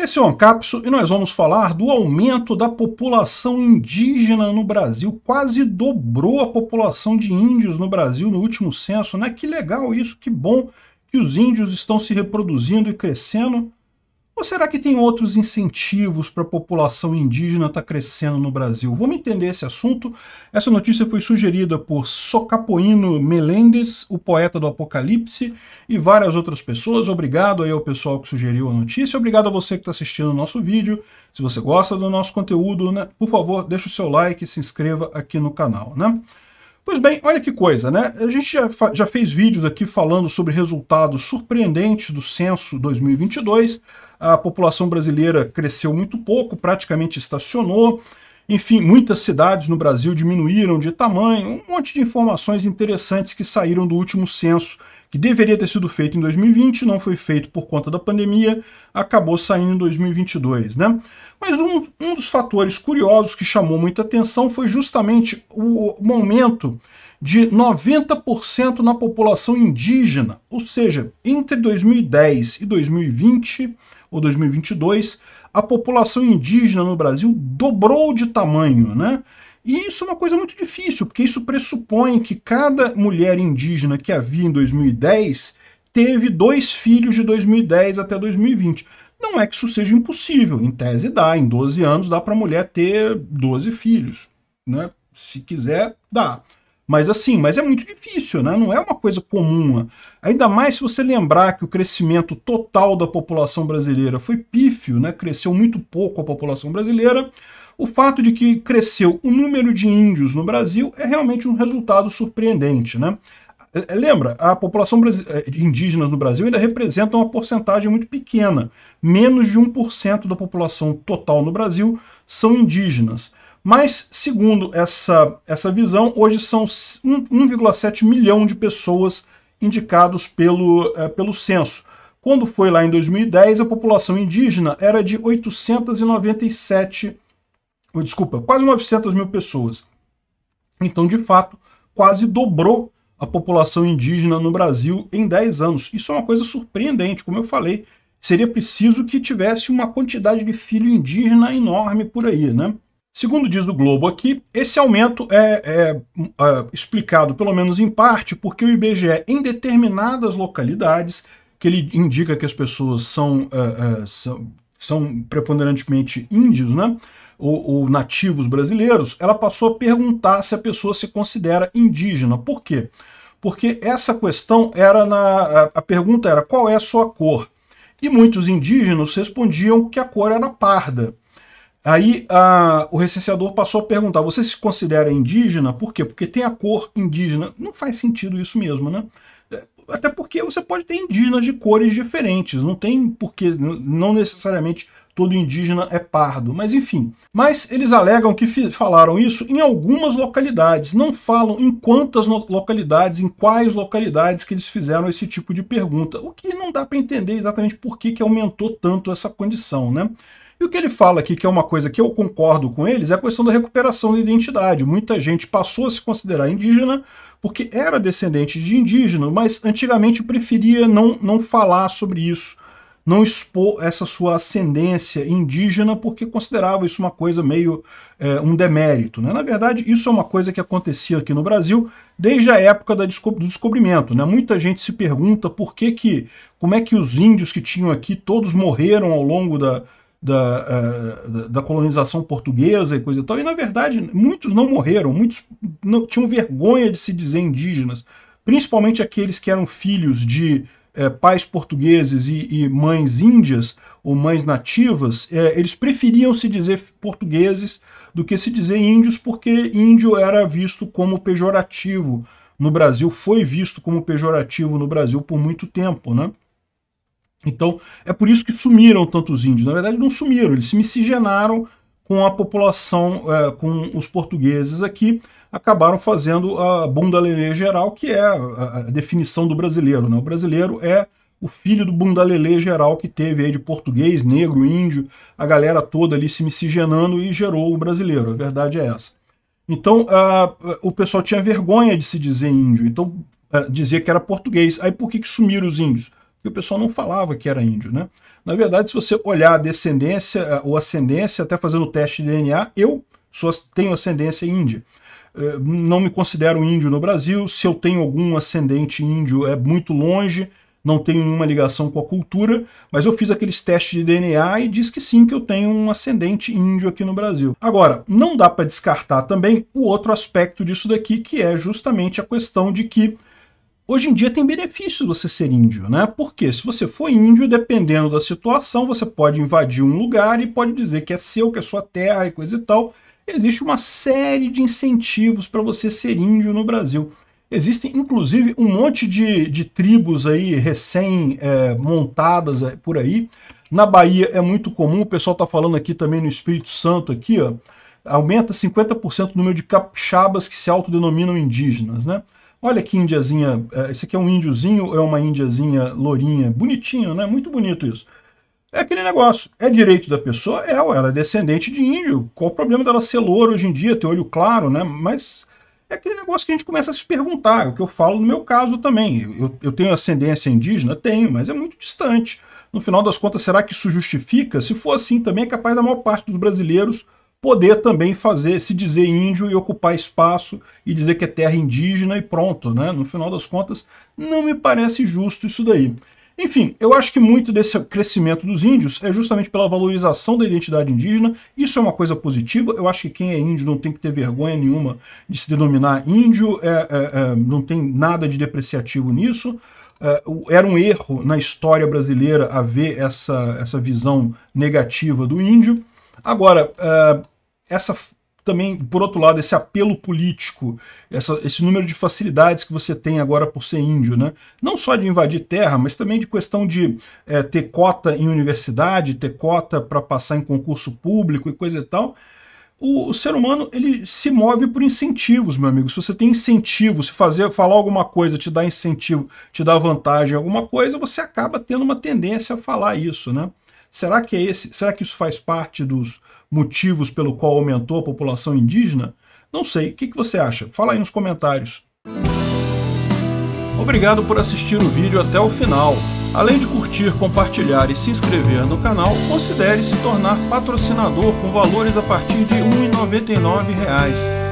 Esse é o Ancapso e nós vamos falar do aumento da população indígena no Brasil. Quase dobrou a população de índios no Brasil no último censo, né? Que legal isso, que bom que os índios estão se reproduzindo e crescendo. Ou será que tem outros incentivos para a população indígena estar tá crescendo no Brasil? Vamos entender esse assunto. Essa notícia foi sugerida por Socapoino Melendes, o poeta do Apocalipse, e várias outras pessoas. Obrigado aí ao pessoal que sugeriu a notícia. Obrigado a você que está assistindo o nosso vídeo. Se você gosta do nosso conteúdo, né, por favor, deixe o seu like e se inscreva aqui no canal. Né? Pois bem, olha que coisa, né? A gente já, já fez vídeos aqui falando sobre resultados surpreendentes do censo 2022. A população brasileira cresceu muito pouco, praticamente estacionou. Enfim, muitas cidades no Brasil diminuíram de tamanho, um monte de informações interessantes que saíram do último censo, que deveria ter sido feito em 2020, não foi feito por conta da pandemia, acabou saindo em 2022, né? Mas um, um dos fatores curiosos que chamou muita atenção foi justamente o, o de 90% na população indígena, ou seja, entre 2010 e 2020 ou 2022, a população indígena no Brasil dobrou de tamanho, né? E isso é uma coisa muito difícil, porque isso pressupõe que cada mulher indígena que havia em 2010 teve dois filhos de 2010 até 2020. Não é que isso seja impossível, em tese dá, em 12 anos dá para a mulher ter 12 filhos, né? Se quiser, dá. Mas assim, mas é muito difícil, né? Não é uma coisa comum. Né? Ainda mais se você lembrar que o crescimento total da população brasileira foi pífio, né? Cresceu muito pouco a população brasileira. O fato de que cresceu o número de índios no Brasil é realmente um resultado surpreendente, né? É, é, lembra, a população é, de indígenas no Brasil ainda representa uma porcentagem muito pequena. Menos de 1% da população total no Brasil são indígenas. Mas, segundo essa, essa visão, hoje são 1,7 milhão de pessoas indicados pelo, é, pelo censo. Quando foi lá em 2010, a população indígena era de 897, desculpa, quase 900 mil pessoas. Então, de fato, quase dobrou a população indígena no Brasil em 10 anos. Isso é uma coisa surpreendente, como eu falei, seria preciso que tivesse uma quantidade de filho indígena enorme por aí, né? Segundo diz o Globo aqui, esse aumento é, é, é, explicado, pelo menos em parte, porque o IBGE, em determinadas localidades, que ele indica que as pessoas são, ah, ah, são, são, preponderantemente índios, né? Ou, ou nativos brasileiros, ela passou a perguntar se a pessoa se considera indígena. Por quê? Porque essa questão era na. A pergunta era qual é a sua cor? E muitos indígenas respondiam que a cor era parda. Aí a, o recenseador passou a perguntar: você se considera indígena? Por quê? Porque tem a cor indígena. Não faz sentido isso mesmo, né? É, até porque você pode ter indígenas de cores diferentes, não tem porque não necessariamente todo indígena é pardo, mas enfim. Mas eles alegam que falaram isso em algumas localidades, não falam em quantas localidades, em quais localidades que eles fizeram esse tipo de pergunta, o que não dá para entender exatamente por que, que aumentou tanto essa condição, né? E o que ele fala aqui, que é uma coisa que eu concordo com eles, é a questão da recuperação da identidade. Muita gente passou a se considerar indígena porque era descendente de indígena, mas antigamente preferia não, não falar sobre isso, não expor essa sua ascendência indígena porque considerava isso uma coisa meio é, um demérito. Né? Na verdade, isso é uma coisa que acontecia aqui no Brasil desde a época do descobrimento. Né? Muita gente se pergunta por que que, como é que os índios que tinham aqui todos morreram ao longo da, da, uh, da colonização portuguesa e coisa e tal. E, na verdade, muitos não morreram, muitos não, tinham vergonha de se dizer indígenas, principalmente aqueles que eram filhos de uh, pais portugueses e, e, mães índias ou mães nativas, uh, eles preferiam se dizer portugueses do que se dizer índios, porque índio era visto como pejorativo no Brasil, foi visto como pejorativo no Brasil por muito tempo, né? Então, é por isso que sumiram tantos índios. Na verdade, não sumiram, eles se miscigenaram com a população, é, com os portugueses aqui, acabaram fazendo a bundalelê geral, que é a, definição do brasileiro. Né? O brasileiro é o filho do bundalelê geral que teve aí de português, negro, índio, a galera toda ali se miscigenando e gerou o brasileiro. A verdade é essa. Então, a, o pessoal tinha vergonha de se dizer índio, então é, dizia que era português. Aí por que, que sumiram os índios? que o pessoal não falava que era índio, né? Na verdade, se você olhar a descendência eh, ou ascendência, até fazendo o teste de DNA, eu sou, tenho ascendência índia. Eh, não me considero índio no Brasil, se eu tenho algum ascendente índio é muito longe, não tenho nenhuma ligação com a cultura, mas eu fiz aqueles testes de DNA e diz que sim, que eu tenho um ascendente índio aqui no Brasil. Agora, não dá para descartar também o outro aspecto disso daqui, que é justamente a questão de que Hoje em dia tem benefícios você ser índio, né? Porque se você for índio, dependendo da situação, você pode invadir um lugar e pode dizer que é seu, que é sua terra e coisa e tal. Existe uma série de incentivos para você ser índio no Brasil. Existem, inclusive, um monte de, de tribos aí recém-montadas é, é, por aí. Na Bahia é muito comum, o pessoal está falando aqui também no Espírito Santo, aqui, ó, aumenta 50% o número de capixabas que se autodenominam indígenas, né? Olha que índiazinha, é, esse aqui é um índiozinho, é uma índiazinha lourinha, bonitinho, né? Muito bonito isso. É aquele negócio, é direito da pessoa? É, ela é descendente de índio. Qual o problema dela ser loura hoje em dia, ter olho claro, né? Mas é aquele negócio que a gente começa a se perguntar, é o que eu falo no meu caso também. Eu, eu tenho ascendência indígena? Tenho, mas é muito distante. No final das contas, será que isso justifica? Se for assim, também é capaz da maior parte dos brasileiros poder também fazer, se dizer índio e ocupar espaço e dizer que é terra indígena e pronto, né? No final das contas, não me parece justo isso daí. Enfim, eu acho que muito desse crescimento dos índios é justamente pela valorização da identidade indígena. Isso é uma coisa positiva. Eu acho que quem é índio não tem que ter vergonha nenhuma de se denominar índio, é, é, é, não tem nada de depreciativo nisso. É, era um erro na história brasileira haver essa, essa visão negativa do índio. Agora, uh, essa também, por outro lado, esse apelo político, essa, esse número de facilidades que você tem agora por ser índio, né? Não só de invadir terra, mas também de questão de é, ter cota em universidade, ter cota para passar em concurso público e coisa e tal. O, o, ser humano ele se move por incentivos, meu amigo. Se você tem incentivo, se fazer falar alguma coisa te dá incentivo, te dá vantagem em alguma coisa, você acaba tendo uma tendência a falar isso, né? Será que é esse? Será que isso faz parte dos motivos pelo qual aumentou a população indígena? Não sei. O que, que você acha? Fala aí nos comentários. Obrigado por assistir o vídeo até o final. Além de curtir, compartilhar e se inscrever no canal, considere se tornar patrocinador com valores a partir de R$ 1,99